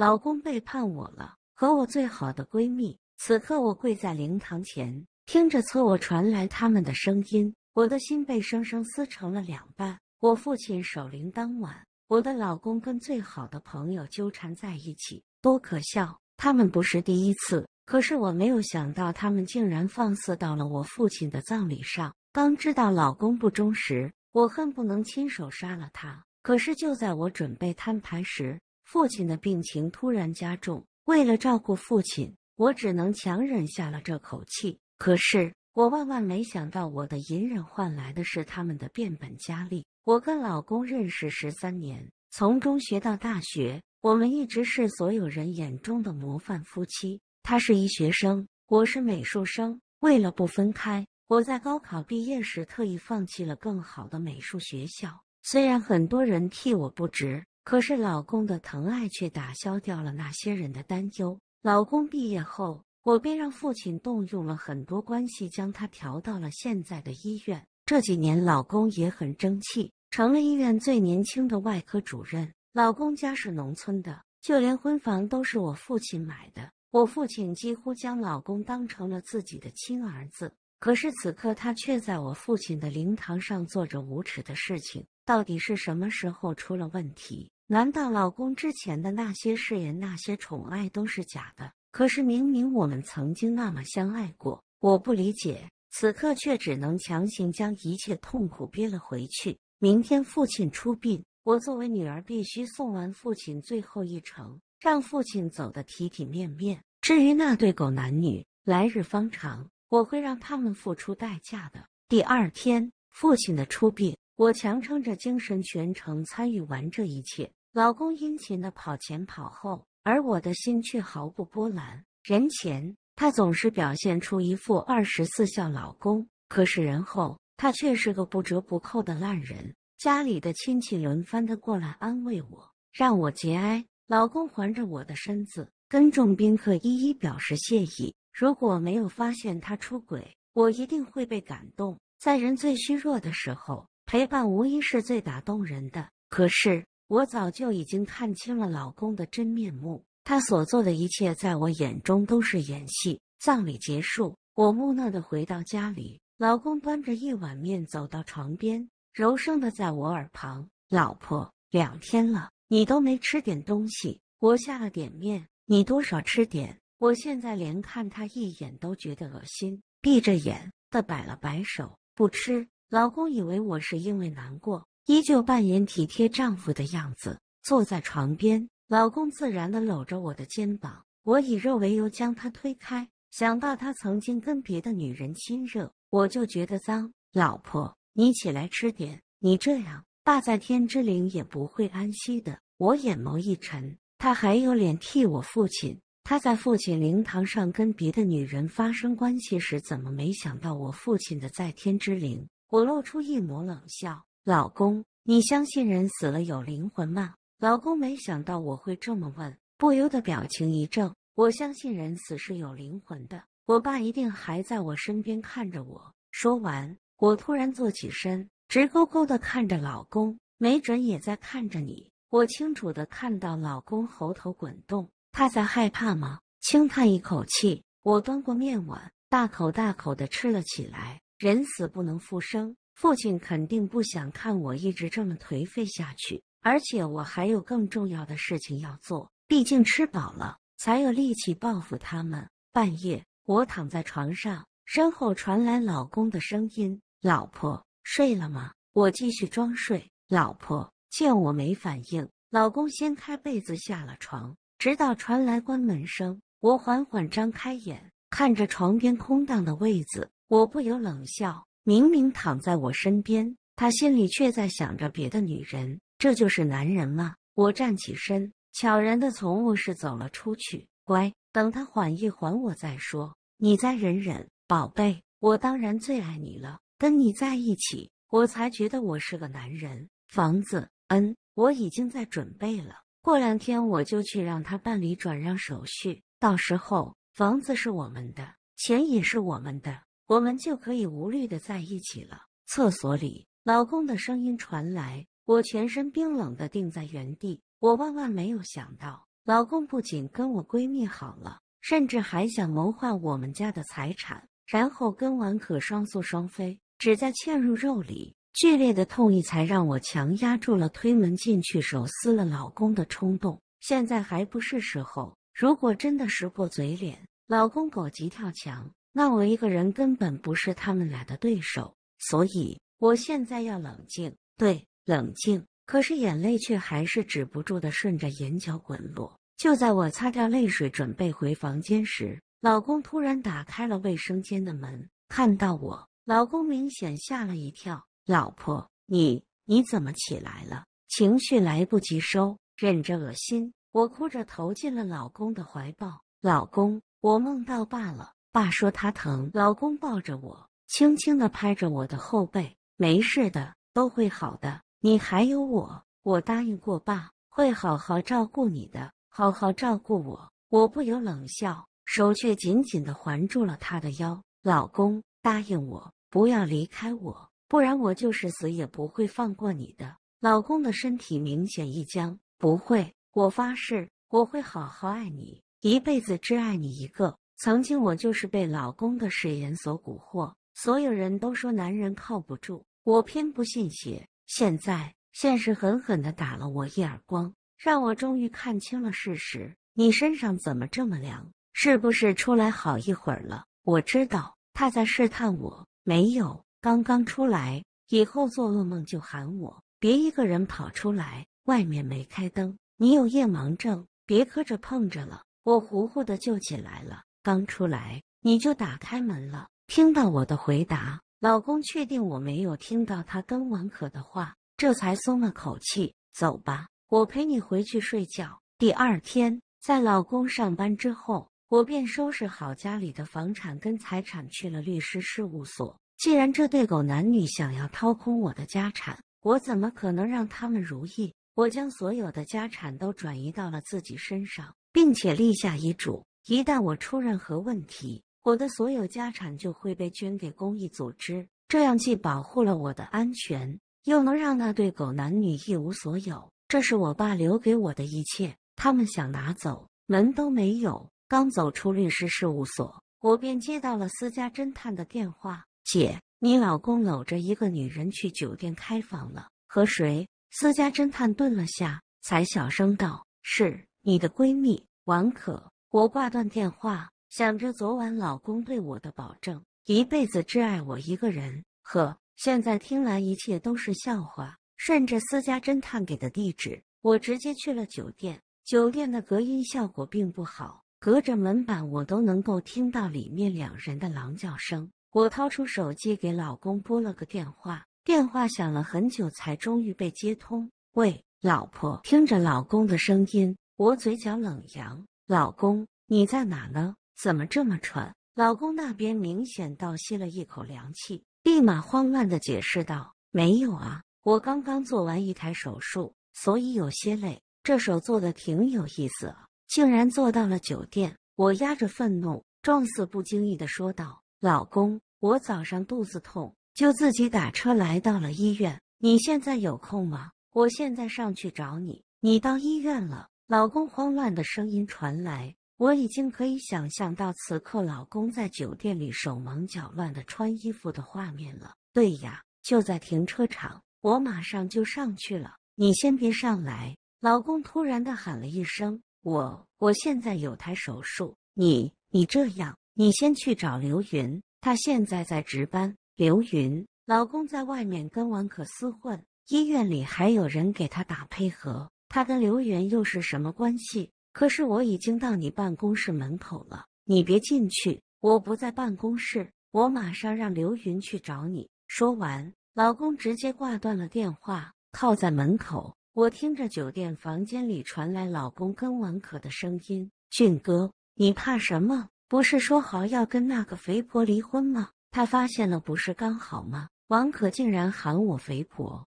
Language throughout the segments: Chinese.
老公背叛我了，和我最好的闺蜜。此刻我跪在灵堂前，听着侧卧传来他们的声音，我的心被生生撕成了两半。我父亲守灵当晚，我的老公跟最好的朋友纠缠在一起，多可笑！他们不是第一次，可是我没有想到他们竟然放肆到了我父亲的葬礼上。刚知道老公不忠时，我恨不能亲手杀了他。可是就在我准备摊牌时，父亲的病情突然加重，为了照顾父亲，我只能强忍下了这口气。可是我万万没想到，我的隐忍换来的是他们的变本加厉。我跟老公认识十三年，从中学到大学，我们一直是所有人眼中的模范夫妻。他是医学生，我是美术生。为了不分开，我在高考毕业时特意放弃了更好的美术学校。虽然很多人替我不值。可是老公的疼爱却打消掉了那些人的担忧。老公毕业后，我便让父亲动用了很多关系，将他调到了现在的医院。这几年，老公也很争气，成了医院最年轻的外科主任。老公家是农村的，就连婚房都是我父亲买的。我父亲几乎将老公当成了自己的亲儿子。可是此刻，他却在我父亲的灵堂上做着无耻的事情。到底是什么时候出了问题？难道老公之前的那些誓言、那些宠爱都是假的？可是明明我们曾经那么相爱过，我不理解，此刻却只能强行将一切痛苦憋了回去。明天父亲出殡，我作为女儿必须送完父亲最后一程，让父亲走得体体面面。至于那对狗男女，来日方长，我会让他们付出代价的。第二天，父亲的出殡。我强撑着精神，全程参与完这一切。老公殷勤的跑前跑后，而我的心却毫不波澜。人前，他总是表现出一副二十四孝老公；可是人后，他却是个不折不扣的烂人。家里的亲戚轮番的过来安慰我，让我节哀。老公环着我的身子，跟众宾客一一表示谢意。如果没有发现他出轨，我一定会被感动。在人最虚弱的时候。陪伴无疑是最打动人的，可是我早就已经看清了老公的真面目，他所做的一切在我眼中都是演戏。葬礼结束，我木讷的回到家里，老公端着一碗面走到床边，柔声的在我耳旁：“老婆，两天了，你都没吃点东西，我下了点面，你多少吃点。”我现在连看他一眼都觉得恶心，闭着眼的摆了摆手，不吃。老公以为我是因为难过，依旧扮演体贴丈夫的样子，坐在床边。老公自然的搂着我的肩膀，我以肉为由将他推开。想到他曾经跟别的女人亲热，我就觉得脏。老婆，你起来吃点。你这样，爸在天之灵也不会安息的。我眼眸一沉，他还有脸替我父亲？他在父亲灵堂上跟别的女人发生关系时，怎么没想到我父亲的在天之灵？我露出一抹冷笑：“老公，你相信人死了有灵魂吗？”老公没想到我会这么问，不由得表情一怔。我相信人死是有灵魂的，我爸一定还在我身边看着我。说完，我突然坐起身，直勾勾的看着老公，没准也在看着你。我清楚的看到老公喉头滚动，他在害怕吗？轻叹一口气，我端过面碗，大口大口的吃了起来。人死不能复生，父亲肯定不想看我一直这么颓废下去，而且我还有更重要的事情要做。毕竟吃饱了才有力气报复他们。半夜，我躺在床上，身后传来老公的声音：“老婆睡了吗？”我继续装睡。老婆见我没反应，老公掀开被子下了床。直到传来关门声，我缓缓张开眼，看着床边空荡的位子。我不由冷笑，明明躺在我身边，他心里却在想着别的女人，这就是男人吗？我站起身，悄然的从卧室走了出去。乖，等他缓一缓，我再说。你再忍忍，宝贝，我当然最爱你了。跟你在一起，我才觉得我是个男人。房子，嗯，我已经在准备了，过两天我就去让他办理转让手续。到时候，房子是我们的，钱也是我们的。我们就可以无虑的在一起了。厕所里，老公的声音传来，我全身冰冷的定在原地。我万万没有想到，老公不仅跟我闺蜜好了，甚至还想谋划我们家的财产，然后跟王可双宿双飞，只在嵌入肉里，剧烈的痛意才让我强压住了推门进去、手撕了老公的冲动。现在还不是时候。如果真的识破嘴脸，老公狗急跳墙。那我一个人根本不是他们俩的对手，所以我现在要冷静，对，冷静。可是眼泪却还是止不住的顺着眼角滚落。就在我擦掉泪水，准备回房间时，老公突然打开了卫生间的门，看到我，老公明显吓了一跳：“老婆，你你怎么起来了？”情绪来不及收，忍着恶心，我哭着投进了老公的怀抱。老公，我梦到爸了。爸说他疼，老公抱着我，轻轻的拍着我的后背，没事的，都会好的。你还有我，我答应过爸，会好好照顾你的，好好照顾我。我不由冷笑，手却紧紧的环住了他的腰。老公，答应我，不要离开我，不然我就是死也不会放过你的。老公的身体明显一僵，不会，我发誓，我会好好爱你，一辈子只爱你一个。曾经我就是被老公的誓言所蛊惑，所有人都说男人靠不住，我偏不信邪。现在现实狠狠的打了我一耳光，让我终于看清了事实。你身上怎么这么凉？是不是出来好一会儿了？我知道他在试探我。没有，刚刚出来。以后做噩梦就喊我，别一个人跑出来，外面没开灯，你有夜盲症，别磕着碰着了。我糊糊的就起来了。刚出来你就打开门了，听到我的回答，老公确定我没有听到他跟王可的话，这才松了口气。走吧，我陪你回去睡觉。第二天，在老公上班之后，我便收拾好家里的房产跟财产，去了律师事务所。既然这对狗男女想要掏空我的家产，我怎么可能让他们如意？我将所有的家产都转移到了自己身上，并且立下遗嘱。一旦我出任何问题，我的所有家产就会被捐给公益组织。这样既保护了我的安全，又能让那对狗男女一无所有。这是我爸留给我的一切，他们想拿走，门都没有。刚走出律师事务所，我便接到了私家侦探的电话：“姐，你老公搂着一个女人去酒店开房了，和谁？”私家侦探顿了下，才小声道：“是你的闺蜜王可。”我挂断电话，想着昨晚老公对我的保证：“一辈子只爱我一个人。”呵，现在听来一切都是笑话。顺着私家侦探给的地址，我直接去了酒店。酒店的隔音效果并不好，隔着门板我都能够听到里面两人的狼叫声。我掏出手机给老公拨了个电话，电话响了很久，才终于被接通。喂，老婆。听着老公的声音，我嘴角冷扬。老公，你在哪呢？怎么这么喘？老公那边明显倒吸了一口凉气，立马慌乱的解释道：“没有啊，我刚刚做完一台手术，所以有些累。这手做的挺有意思啊，竟然做到了酒店。”我压着愤怒，状似不经意的说道：“老公，我早上肚子痛，就自己打车来到了医院。你现在有空吗？我现在上去找你。你到医院了。”老公慌乱的声音传来，我已经可以想象到此刻老公在酒店里手忙脚乱的穿衣服的画面了。对呀，就在停车场，我马上就上去了。你先别上来。老公突然的喊了一声：“我，我现在有台手术。你，你这样，你先去找刘云，他现在在值班。刘云，老公在外面跟王可厮混，医院里还有人给他打配合。”他跟刘云又是什么关系？可是我已经到你办公室门口了，你别进去，我不在办公室，我马上让刘云去找你。说完，老公直接挂断了电话，靠在门口。我听着酒店房间里传来老公跟王可的声音：“俊哥，你怕什么？不是说好要跟那个肥婆离婚吗？他发现了，不是刚好吗？”王可竟然喊我“肥婆”。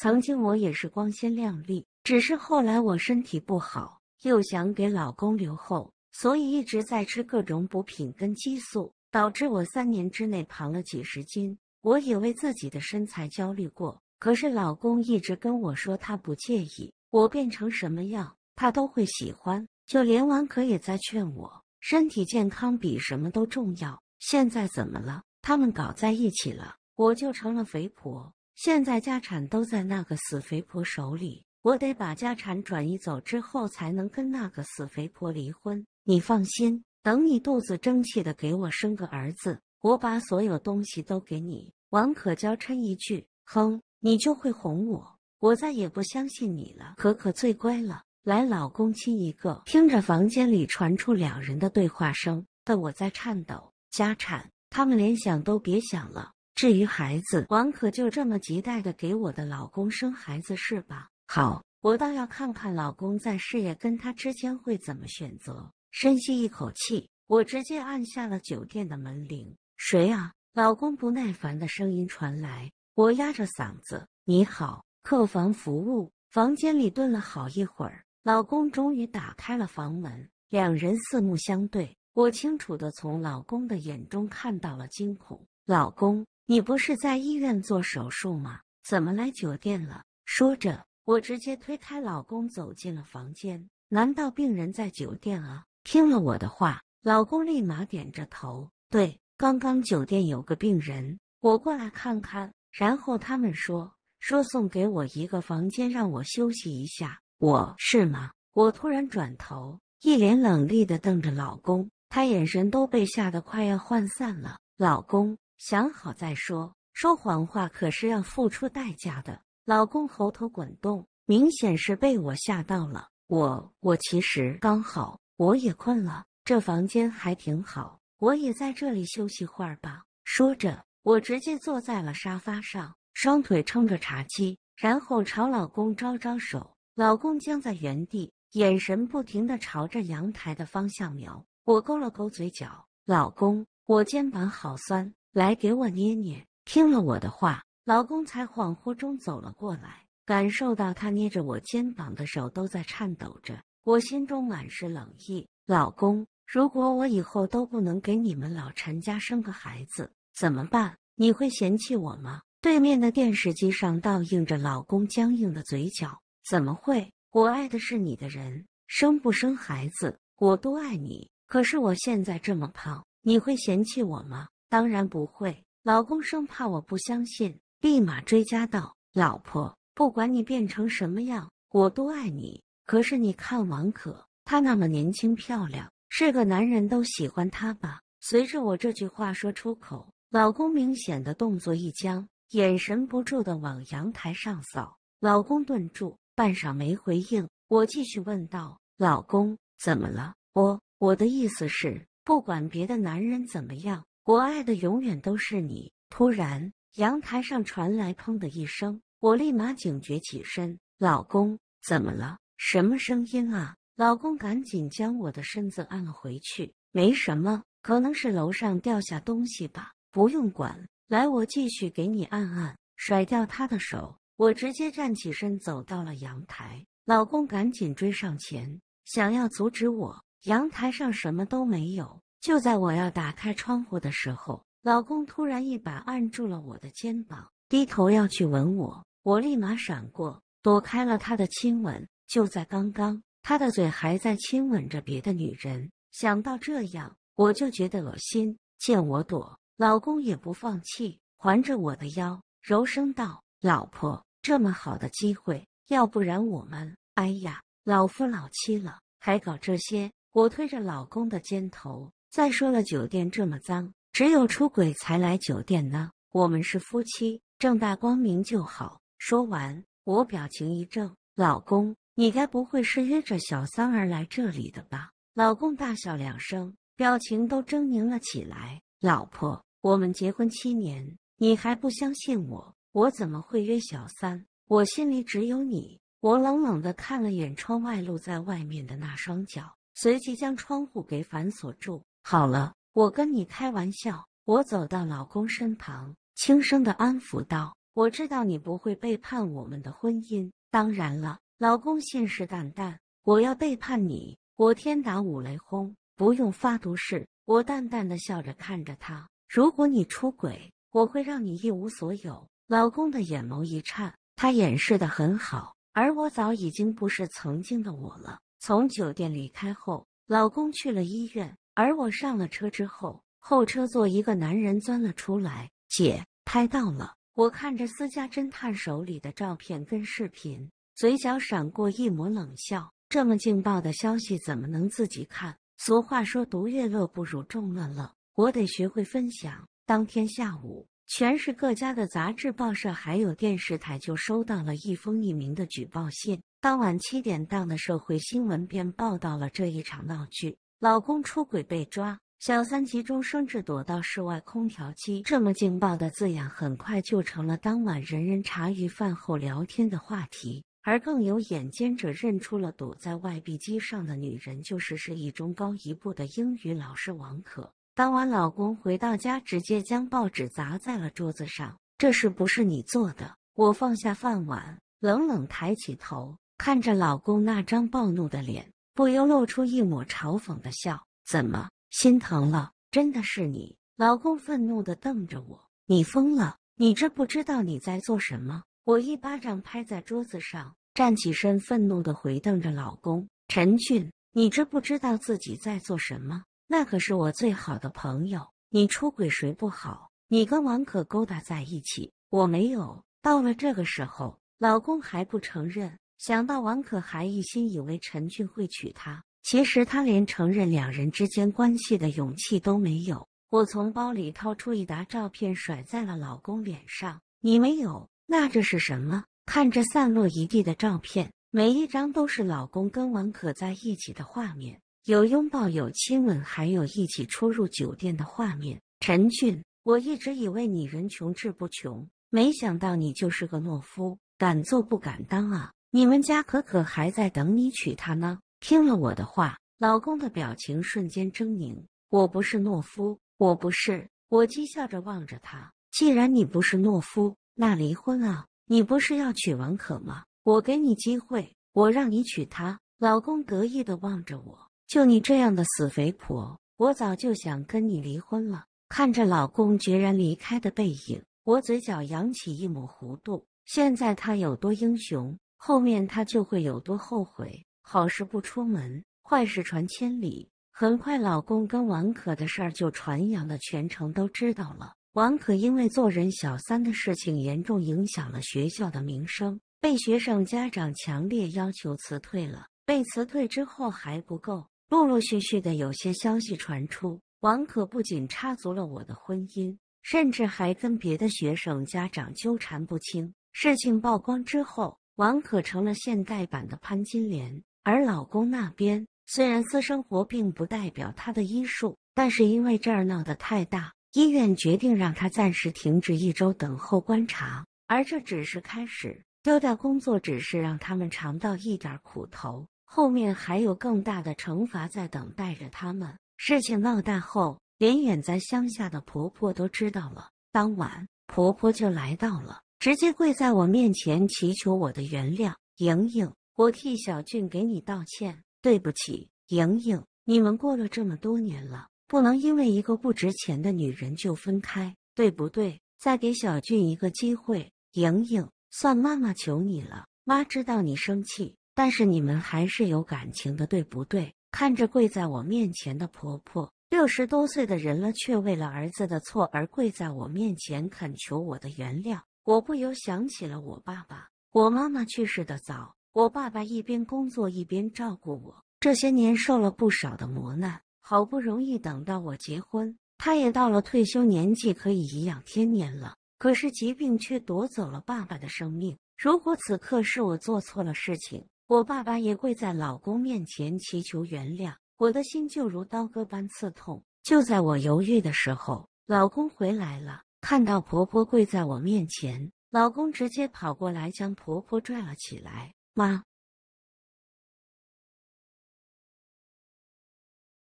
曾经我也是光鲜亮丽，只是后来我身体不好，又想给老公留后，所以一直在吃各种补品跟激素，导致我三年之内胖了几十斤。我也为自己的身材焦虑过，可是老公一直跟我说他不介意，我变成什么样他都会喜欢。就连王可也在劝我，身体健康比什么都重要。现在怎么了？他们搞在一起了，我就成了肥婆。现在家产都在那个死肥婆手里，我得把家产转移走之后，才能跟那个死肥婆离婚。你放心，等你肚子争气的给我生个儿子，我把所有东西都给你。王可娇嗔一句：“哼，你就会哄我，我再也不相信你了。”可可最乖了，来，老公亲一个。听着房间里传出两人的对话声，的我在颤抖。家产，他们连想都别想了。至于孩子，王可就这么急待的给我的老公生孩子是吧？好，我倒要看看老公在事业跟他之间会怎么选择。深吸一口气，我直接按下了酒店的门铃。谁啊？老公不耐烦的声音传来。我压着嗓子：“你好，客房服务。”房间里顿了好一会儿，老公终于打开了房门。两人四目相对，我清楚的从老公的眼中看到了惊恐。老公。你不是在医院做手术吗？怎么来酒店了？说着，我直接推开老公，走进了房间。难道病人在酒店啊？听了我的话，老公立马点着头。对，刚刚酒店有个病人，我过来看看。然后他们说，说送给我一个房间，让我休息一下。我是吗？我突然转头，一脸冷厉的瞪着老公，他眼神都被吓得快要涣散了。老公。想好再说，说谎话可是要付出代价的。老公喉头滚动，明显是被我吓到了。我我其实刚好，我也困了，这房间还挺好，我也在这里休息会儿吧。说着，我直接坐在了沙发上，双腿撑着茶几，然后朝老公招招手。老公僵在原地，眼神不停的朝着阳台的方向瞄。我勾了勾嘴角，老公，我肩膀好酸。来给我捏捏。听了我的话，老公才恍惚中走了过来，感受到他捏着我肩膀的手都在颤抖着，我心中满是冷意。老公，如果我以后都不能给你们老陈家生个孩子，怎么办？你会嫌弃我吗？对面的电视机上倒映着老公僵硬的嘴角。怎么会？我爱的是你的人，生不生孩子，我都爱你。可是我现在这么胖，你会嫌弃我吗？当然不会，老公生怕我不相信，立马追加道：“老婆，不管你变成什么样，我都爱你。可是你看王可，她那么年轻漂亮，是个男人都喜欢她吧？”随着我这句话说出口，老公明显的动作一僵，眼神不住的往阳台上扫。老公顿住，半晌没回应。我继续问道：“老公，怎么了？我我的意思是，不管别的男人怎么样。”我爱的永远都是你。突然，阳台上传来“砰”的一声，我立马警觉起身：“老公，怎么了？什么声音啊？”老公赶紧将我的身子按了回去：“没什么，可能是楼上掉下东西吧，不用管。来，我继续给你按按。”甩掉他的手，我直接站起身走到了阳台。老公赶紧追上前，想要阻止我。阳台上什么都没有。就在我要打开窗户的时候，老公突然一把按住了我的肩膀，低头要去吻我。我立马闪过，躲开了他的亲吻。就在刚刚，他的嘴还在亲吻着别的女人。想到这样，我就觉得恶心。见我躲，老公也不放弃，环着我的腰，柔声道：“老婆，这么好的机会，要不然我们……哎呀，老夫老妻了，还搞这些。”我推着老公的肩头。再说了，酒店这么脏，只有出轨才来酒店呢。我们是夫妻，正大光明就好。说完，我表情一怔：“老公，你该不会是约着小三儿来这里的吧？”老公大笑两声，表情都狰狞了起来。“老婆，我们结婚七年，你还不相信我？我怎么会约小三？我心里只有你。”我冷冷的看了眼窗外露在外面的那双脚，随即将窗户给反锁住。好了，我跟你开玩笑。我走到老公身旁，轻声的安抚道：“我知道你不会背叛我们的婚姻。”当然了，老公信誓旦旦：“我要背叛你，我天打五雷轰，不用发毒誓。”我淡淡的笑着看着他：“如果你出轨，我会让你一无所有。”老公的眼眸一颤，他掩饰的很好，而我早已经不是曾经的我了。从酒店离开后，老公去了医院。而我上了车之后，后车座一个男人钻了出来。姐拍到了，我看着私家侦探手里的照片跟视频，嘴角闪过一抹冷笑。这么劲爆的消息怎么能自己看？俗话说，独乐乐不如众乐乐，我得学会分享。当天下午，全市各家的杂志、报社还有电视台就收到了一封匿名的举报信。当晚七点档的社会新闻便报道了这一场闹剧。老公出轨被抓，小三急中生智躲到室外空调机。这么劲爆的字眼，很快就成了当晚人人茶余饭后聊天的话题。而更有眼尖者认出了堵在外壁机上的女人，就是市一中高一部的英语老师王可。当晚，老公回到家，直接将报纸砸在了桌子上：“这事不是你做的！”我放下饭碗，冷冷抬起头，看着老公那张暴怒的脸。不由露出一抹嘲讽的笑，怎么心疼了？真的是你老公？愤怒的瞪着我，你疯了？你知不知道你在做什么？我一巴掌拍在桌子上，站起身，愤怒的回瞪着老公陈俊，你知不知道自己在做什么？那可是我最好的朋友，你出轨谁不好？你跟王可勾搭在一起，我没有。到了这个时候，老公还不承认。想到王可还一心以为陈俊会娶她，其实他连承认两人之间关系的勇气都没有。我从包里掏出一沓照片，甩在了老公脸上。你没有？那这是什么？看着散落一地的照片，每一张都是老公跟王可在一起的画面，有拥抱，有亲吻，还有一起出入酒店的画面。陈俊，我一直以为你人穷志不穷，没想到你就是个懦夫，敢做不敢当啊！你们家可可还在等你娶她呢。听了我的话，老公的表情瞬间狰狞。我不是懦夫，我不是。我讥笑着望着他。既然你不是懦夫，那离婚啊！你不是要娶王可吗？我给你机会，我让你娶她。老公得意的望着我，就你这样的死肥婆，我早就想跟你离婚了。看着老公决然离开的背影，我嘴角扬起一抹弧度。现在他有多英雄？后面他就会有多后悔。好事不出门，坏事传千里。很快，老公跟王可的事儿就传扬了，全城都知道了。王可因为做人小三的事情，严重影响了学校的名声，被学生家长强烈要求辞退了。被辞退之后还不够，陆陆续续的有些消息传出，王可不仅插足了我的婚姻，甚至还跟别的学生家长纠缠不清。事情曝光之后。王可成了现代版的潘金莲，而老公那边虽然私生活并不代表他的医术，但是因为这儿闹得太大，医院决定让他暂时停止一周，等候观察。而这只是开始，丢掉工作只是让他们尝到一点苦头，后面还有更大的惩罚在等待着他们。事情闹大后，连远在乡下的婆婆都知道了，当晚婆婆就来到了。直接跪在我面前祈求我的原谅，莹莹，我替小俊给你道歉，对不起，莹莹，你们过了这么多年了，不能因为一个不值钱的女人就分开，对不对？再给小俊一个机会，莹莹，算妈妈求你了，妈知道你生气，但是你们还是有感情的，对不对？看着跪在我面前的婆婆，六十多岁的人了，却为了儿子的错而跪在我面前恳求我的原谅。我不由想起了我爸爸。我妈妈去世的早，我爸爸一边工作一边照顾我，这些年受了不少的磨难。好不容易等到我结婚，他也到了退休年纪，可以颐养天年了。可是疾病却夺走了爸爸的生命。如果此刻是我做错了事情，我爸爸也跪在老公面前祈求原谅，我的心就如刀割般刺痛。就在我犹豫的时候，老公回来了。看到婆婆跪在我面前，老公直接跑过来将婆婆拽了起来。妈，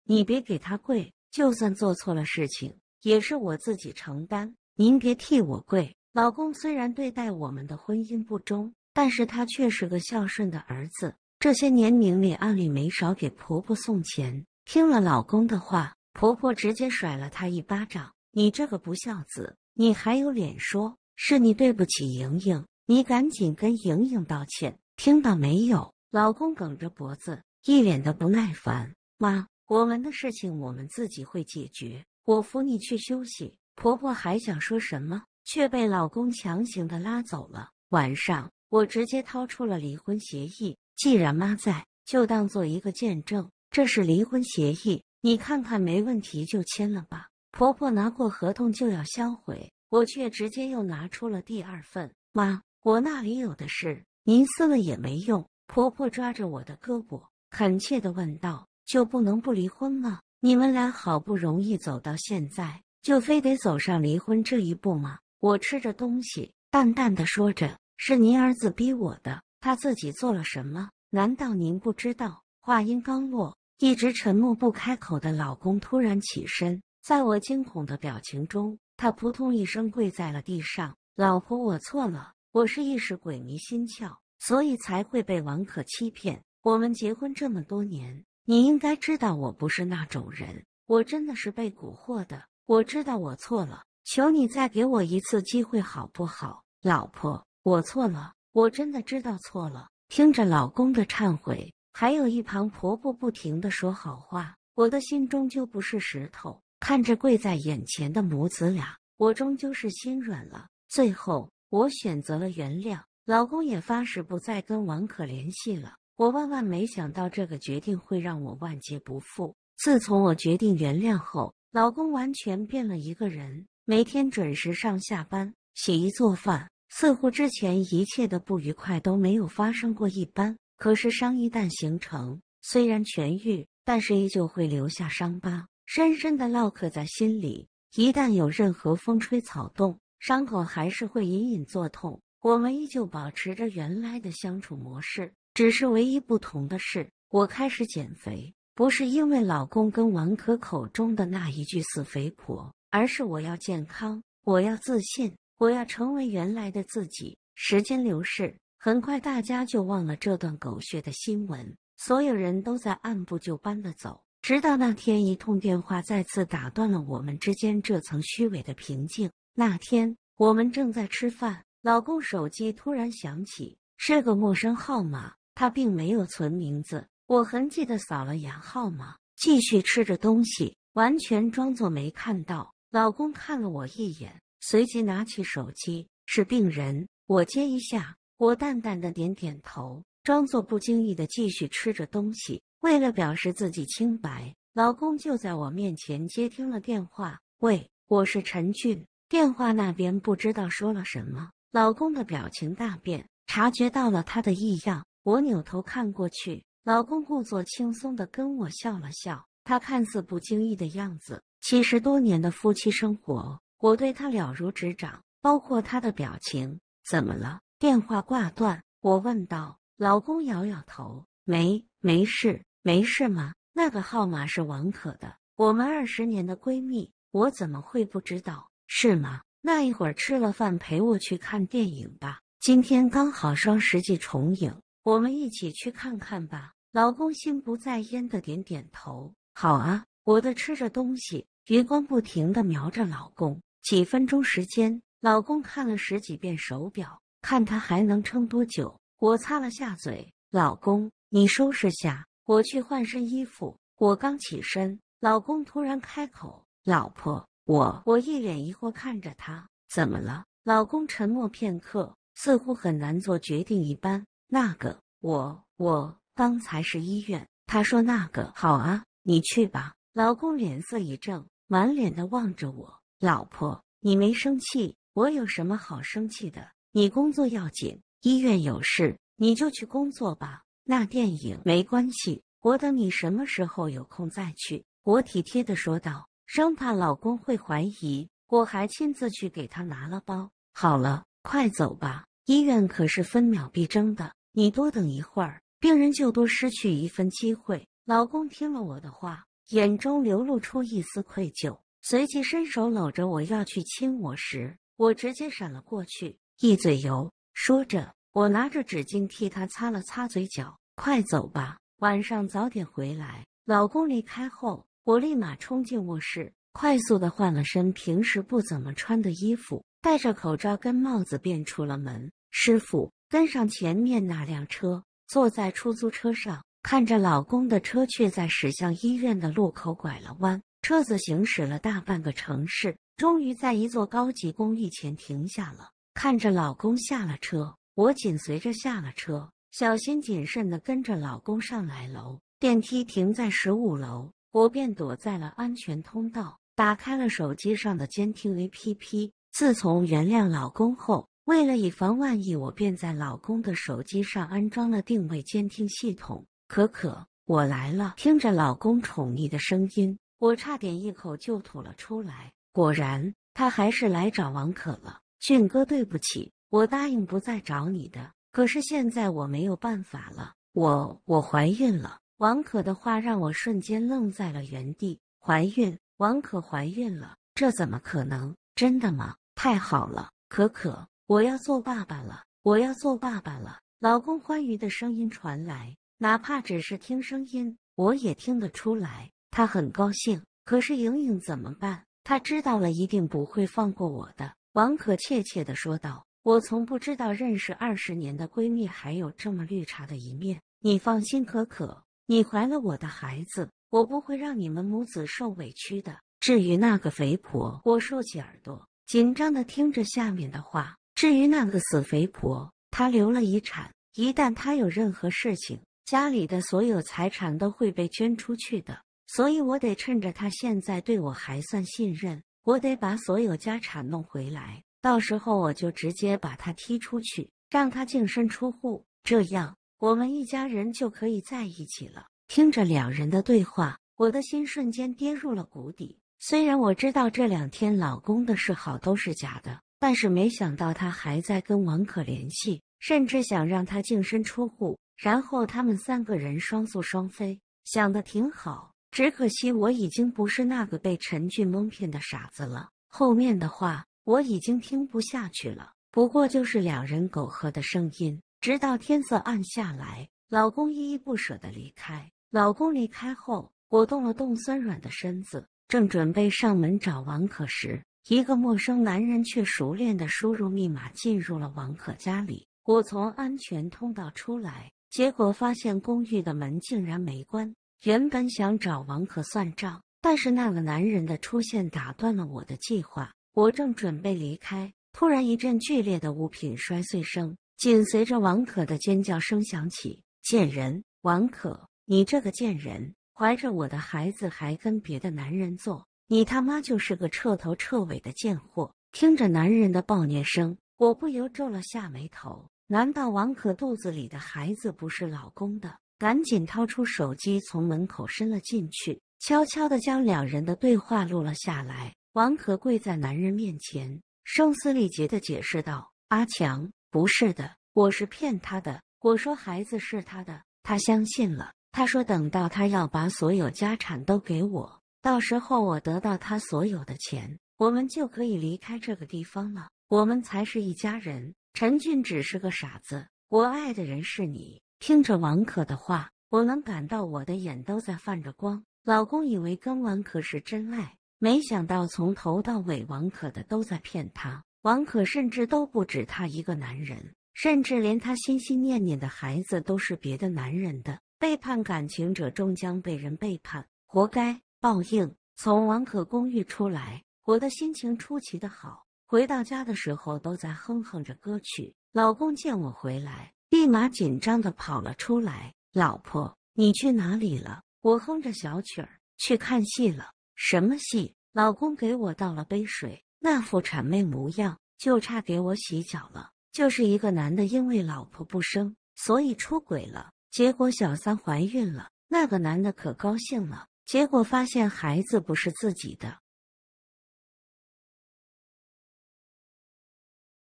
你别给她跪，就算做错了事情，也是我自己承担。您别替我跪。老公虽然对待我们的婚姻不忠，但是他却是个孝顺的儿子，这些年明里暗里没少给婆婆送钱。听了老公的话，婆婆直接甩了他一巴掌。你这个不孝子，你还有脸说是你对不起莹莹？你赶紧跟莹莹道歉，听到没有？老公梗着脖子，一脸的不耐烦。妈，我们的事情我们自己会解决，我扶你去休息。婆婆还想说什么，却被老公强行的拉走了。晚上，我直接掏出了离婚协议，既然妈在，就当做一个见证。这是离婚协议，你看看没问题就签了吧。婆婆拿过合同就要销毁，我却直接又拿出了第二份。妈，我那里有的是，您撕了也没用。婆婆抓着我的胳膊，恳切地问道：“就不能不离婚吗？你们俩好不容易走到现在，就非得走上离婚这一步吗？”我吃着东西，淡淡的说着：“是您儿子逼我的，他自己做了什么？难道您不知道？”话音刚落，一直沉默不开口的老公突然起身。在我惊恐的表情中，他扑通一声跪在了地上。老婆，我错了，我是一时鬼迷心窍，所以才会被王可欺骗。我们结婚这么多年，你应该知道我不是那种人，我真的是被蛊惑的。我知道我错了，求你再给我一次机会，好不好？老婆，我错了，我真的知道错了。听着老公的忏悔，还有一旁婆婆不停的说好话，我的心中就不是石头。看着跪在眼前的母子俩，我终究是心软了。最后，我选择了原谅，老公也发誓不再跟王可联系了。我万万没想到，这个决定会让我万劫不复。自从我决定原谅后，老公完全变了一个人，每天准时上下班，洗衣做饭，似乎之前一切的不愉快都没有发生过一般。可是伤一旦形成，虽然痊愈，但是依旧会留下伤疤。深深的烙刻在心里，一旦有任何风吹草动，伤口还是会隐隐作痛。我们依旧保持着原来的相处模式，只是唯一不同的是，我开始减肥，不是因为老公跟王可口中的那一句“死肥婆”，而是我要健康，我要自信，我要成为原来的自己。时间流逝，很快大家就忘了这段狗血的新闻，所有人都在按部就班的走。直到那天，一通电话再次打断了我们之间这层虚伪的平静。那天我们正在吃饭，老公手机突然响起，是个陌生号码，他并没有存名字。我痕迹的扫了眼号码，继续吃着东西，完全装作没看到。老公看了我一眼，随即拿起手机，是病人，我接一下。我淡淡的点点头，装作不经意的继续吃着东西。为了表示自己清白，老公就在我面前接听了电话。喂，我是陈俊。电话那边不知道说了什么，老公的表情大变，察觉到了他的异样。我扭头看过去，老公故作轻松的跟我笑了笑。他看似不经意的样子，其实多年的夫妻生活，我对他了如指掌，包括他的表情。怎么了？电话挂断，我问道。老公摇摇头，没，没事。没事吗？那个号码是王可的，我们二十年的闺蜜，我怎么会不知道？是吗？那一会儿吃了饭陪我去看电影吧，今天刚好双十几重影，我们一起去看看吧。老公心不在焉的点点头，好啊。我的吃着东西，余光不停的瞄着老公。几分钟时间，老公看了十几遍手表，看他还能撑多久。我擦了下嘴，老公，你收拾下。我去换身衣服。我刚起身，老公突然开口：“老婆，我……”我一脸疑惑看着他，怎么了？老公沉默片刻，似乎很难做决定一般。那个……我……我刚才是医院，他说那个好啊，你去吧。老公脸色一正，满脸的望着我：“老婆，你没生气？我有什么好生气的？你工作要紧，医院有事，你就去工作吧。”那电影没关系，我等你什么时候有空再去。我体贴的说道，生怕老公会怀疑，我还亲自去给他拿了包。好了，快走吧，医院可是分秒必争的，你多等一会儿，病人就多失去一分机会。老公听了我的话，眼中流露出一丝愧疚，随即伸手搂着我要去亲我时，我直接闪了过去，一嘴油。说着，我拿着纸巾替他擦了擦嘴角。快走吧，晚上早点回来。老公离开后，我立马冲进卧室，快速的换了身平时不怎么穿的衣服，戴着口罩跟帽子便出了门。师傅跟上前面那辆车，坐在出租车上，看着老公的车却在驶向医院的路口拐了弯。车子行驶了大半个城市，终于在一座高级公寓前停下了。看着老公下了车，我紧随着下了车。小心谨慎的跟着老公上来楼，电梯停在十五楼，我便躲在了安全通道，打开了手机上的监听 APP。自从原谅老公后，为了以防万一，我便在老公的手机上安装了定位监听系统。可可，我来了，听着老公宠溺的声音，我差点一口就吐了出来。果然，他还是来找王可了。俊哥，对不起，我答应不再找你的。可是现在我没有办法了，我我怀孕了。王可的话让我瞬间愣在了原地。怀孕，王可怀孕了，这怎么可能？真的吗？太好了，可可，我要做爸爸了，我要做爸爸了。老公欢愉的声音传来，哪怕只是听声音，我也听得出来，他很高兴。可是莹莹怎么办？他知道了一定不会放过我的。王可怯怯地说道。我从不知道认识二十年的闺蜜还有这么绿茶的一面。你放心，可可，你怀了我的孩子，我不会让你们母子受委屈的。至于那个肥婆，我竖起耳朵，紧张的听着下面的话。至于那个死肥婆，她留了遗产，一旦她有任何事情，家里的所有财产都会被捐出去的。所以，我得趁着她现在对我还算信任，我得把所有家产弄回来。到时候我就直接把他踢出去，让他净身出户，这样我们一家人就可以在一起了。听着两人的对话，我的心瞬间跌入了谷底。虽然我知道这两天老公的示好都是假的，但是没想到他还在跟王可联系，甚至想让他净身出户，然后他们三个人双宿双飞，想的挺好。只可惜我已经不是那个被陈俊蒙骗的傻子了。后面的话。我已经听不下去了，不过就是两人苟合的声音，直到天色暗下来，老公依依不舍的离开。老公离开后，我动了动酸软的身子，正准备上门找王可时，一个陌生男人却熟练的输入密码进入了王可家里。我从安全通道出来，结果发现公寓的门竟然没关。原本想找王可算账，但是那个男人的出现打断了我的计划。我正准备离开，突然一阵剧烈的物品摔碎声，紧随着王可的尖叫声响起。贱人，王可，你这个贱人，怀着我的孩子还跟别的男人做，你他妈就是个彻头彻尾的贱货！听着男人的暴虐声，我不由皱了下眉头。难道王可肚子里的孩子不是老公的？赶紧掏出手机，从门口伸了进去，悄悄的将两人的对话录了下来。王可跪在男人面前，声嘶力竭的解释道：“阿强，不是的，我是骗他的。我说孩子是他的，他相信了。他说等到他要把所有家产都给我，到时候我得到他所有的钱，我们就可以离开这个地方了。我们才是一家人。陈俊只是个傻子，我爱的人是你。”听着王可的话，我能感到我的眼都在泛着光。老公以为跟王可是真爱。没想到从头到尾，王可的都在骗他。王可甚至都不止他一个男人，甚至连他心心念念的孩子都是别的男人的。背叛感情者终将被人背叛，活该报应。从王可公寓出来，我的心情出奇的好。回到家的时候，都在哼哼着歌曲。老公见我回来，立马紧张的跑了出来：“老婆，你去哪里了？”我哼着小曲儿：“去看戏了。”什么戏？老公给我倒了杯水，那副谄媚模样，就差给我洗脚了。就是一个男的，因为老婆不生，所以出轨了，结果小三怀孕了，那个男的可高兴了。结果发现孩子不是自己的。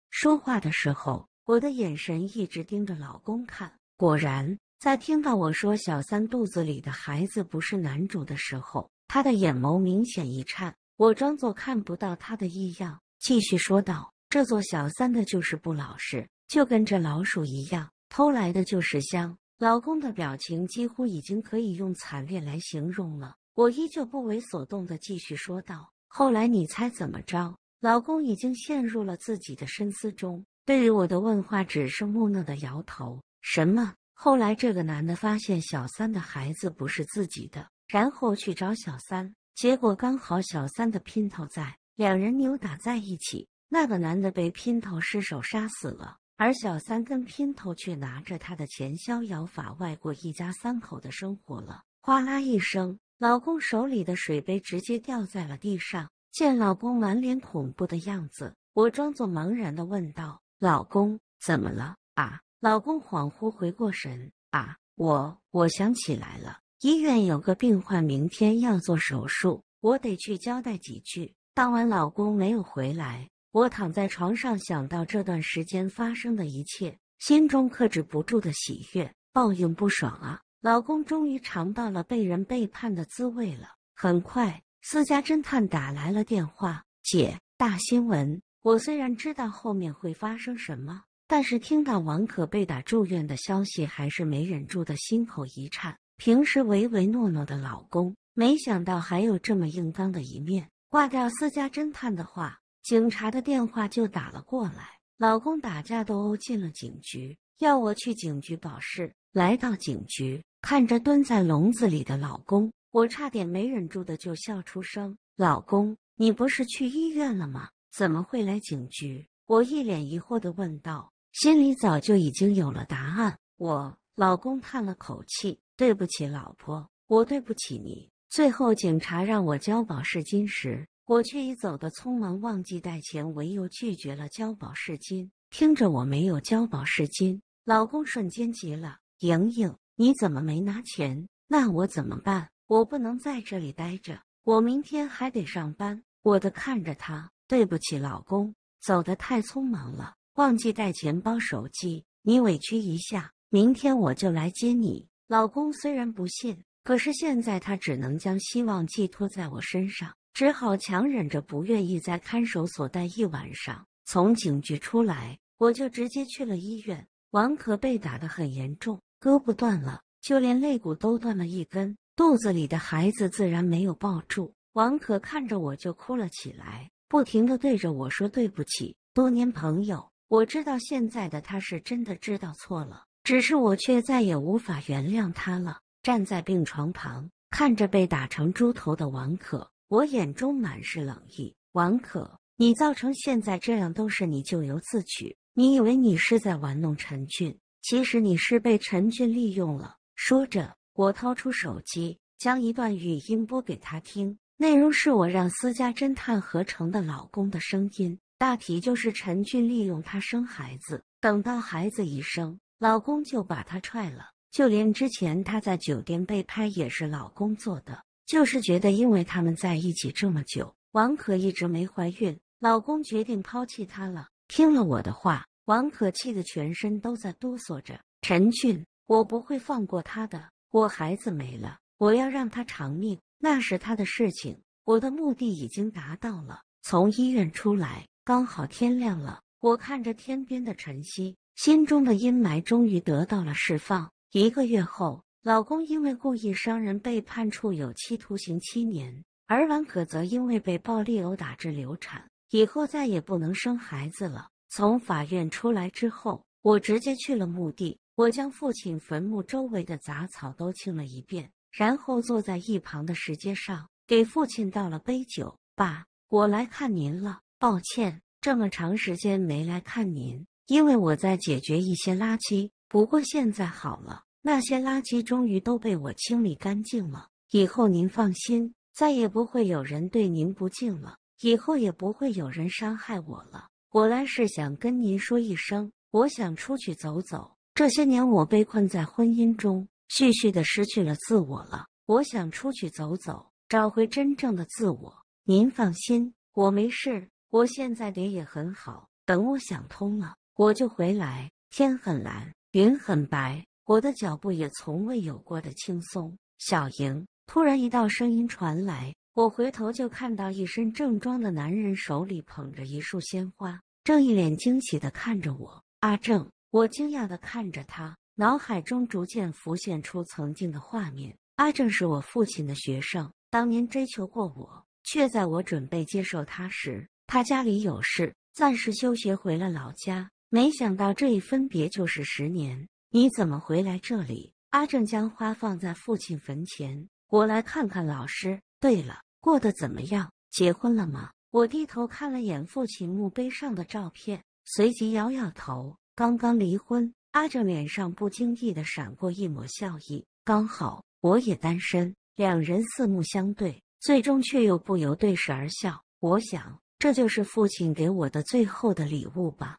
说话的时候，我的眼神一直盯着老公看。果然，在听到我说小三肚子里的孩子不是男主的时候。他的眼眸明显一颤，我装作看不到他的异样，继续说道：“这做小三的就是不老实，就跟这老鼠一样，偷来的就是香。”老公的表情几乎已经可以用惨烈来形容了。我依旧不为所动的继续说道：“后来你猜怎么着？老公已经陷入了自己的深思中，对于我的问话只是木讷的摇头。什么？后来这个男的发现小三的孩子不是自己的。”然后去找小三，结果刚好小三的姘头在，两人扭打在一起，那个男的被姘头失手杀死了，而小三跟姘头却拿着他的钱逍遥法外，过一家三口的生活了。哗啦一声，老公手里的水杯直接掉在了地上，见老公满脸恐怖的样子，我装作茫然的问道：“老公，怎么了啊？”老公恍惚回过神：“啊，我我想起来了。”医院有个病患，明天要做手术，我得去交代几句。当晚老公没有回来，我躺在床上，想到这段时间发生的一切，心中克制不住的喜悦。报应不爽啊！老公终于尝到了被人背叛的滋味了。很快，私家侦探打来了电话，姐，大新闻！我虽然知道后面会发生什么，但是听到王可被打住院的消息，还是没忍住的心口一颤。平时唯唯诺诺的老公，没想到还有这么硬刚的一面。挂掉私家侦探的话，警察的电话就打了过来。老公打架斗殴进了警局，要我去警局保释。来到警局，看着蹲在笼子里的老公，我差点没忍住的就笑出声。老公，你不是去医院了吗？怎么会来警局？我一脸疑惑的问道，心里早就已经有了答案。我。老公叹了口气：“对不起，老婆，我对不起你。”最后，警察让我交保释金时，我却已走得匆忙，忘记带钱，唯由拒绝了交保释金。听着，我没有交保释金，老公瞬间急了：“莹莹，你怎么没拿钱？那我怎么办？我不能在这里待着，我明天还得上班。我得看着他。”对不起，老公，走得太匆忙了，忘记带钱包、手机。你委屈一下。明天我就来接你，老公虽然不信，可是现在他只能将希望寄托在我身上，只好强忍着不愿意在看守所待一晚上。从警局出来，我就直接去了医院。王可被打得很严重，胳膊断了，就连肋骨都断了一根，肚子里的孩子自然没有保住。王可看着我就哭了起来，不停的对着我说对不起。多年朋友，我知道现在的他是真的知道错了。只是我却再也无法原谅他了。站在病床旁，看着被打成猪头的王可，我眼中满是冷意。王可，你造成现在这样都是你咎由自取。你以为你是在玩弄陈俊，其实你是被陈俊利用了。说着，我掏出手机，将一段语音播给他听，内容是我让私家侦探合成的老公的声音，大体就是陈俊利用他生孩子，等到孩子一生。老公就把他踹了，就连之前他在酒店被拍也是老公做的，就是觉得因为他们在一起这么久，王可一直没怀孕，老公决定抛弃她了。听了我的话，王可气得全身都在哆嗦着。陈俊，我不会放过他的，我孩子没了，我要让他偿命，那是他的事情，我的目的已经达到了。从医院出来，刚好天亮了，我看着天边的晨曦。心中的阴霾终于得到了释放。一个月后，老公因为故意伤人被判处有期徒刑七年，而王可则因为被暴力殴打致流产，以后再也不能生孩子了。从法院出来之后，我直接去了墓地，我将父亲坟墓周围的杂草都清了一遍，然后坐在一旁的石阶上，给父亲倒了杯酒。爸，我来看您了，抱歉这么长时间没来看您。因为我在解决一些垃圾，不过现在好了，那些垃圾终于都被我清理干净了。以后您放心，再也不会有人对您不敬了，以后也不会有人伤害我了。我来是想跟您说一声，我想出去走走。这些年我被困在婚姻中，续续的失去了自我了。我想出去走走，找回真正的自我。您放心，我没事，我现在脸也很好。等我想通了。我就回来，天很蓝，云很白，我的脚步也从未有过的轻松。小莹突然一道声音传来，我回头就看到一身正装的男人手里捧着一束鲜花，正一脸惊喜的看着我。阿正，我惊讶的看着他，脑海中逐渐浮现出曾经的画面。阿正是我父亲的学生，当年追求过我，却在我准备接受他时，他家里有事，暂时休学回了老家。没想到这一分别就是十年，你怎么回来这里？阿正将花放在父亲坟前，我来看看老师。对了，过得怎么样？结婚了吗？我低头看了眼父亲墓碑上的照片，随即摇摇头。刚刚离婚。阿正脸上不经意的闪过一抹笑意。刚好我也单身。两人四目相对，最终却又不由对视而笑。我想，这就是父亲给我的最后的礼物吧。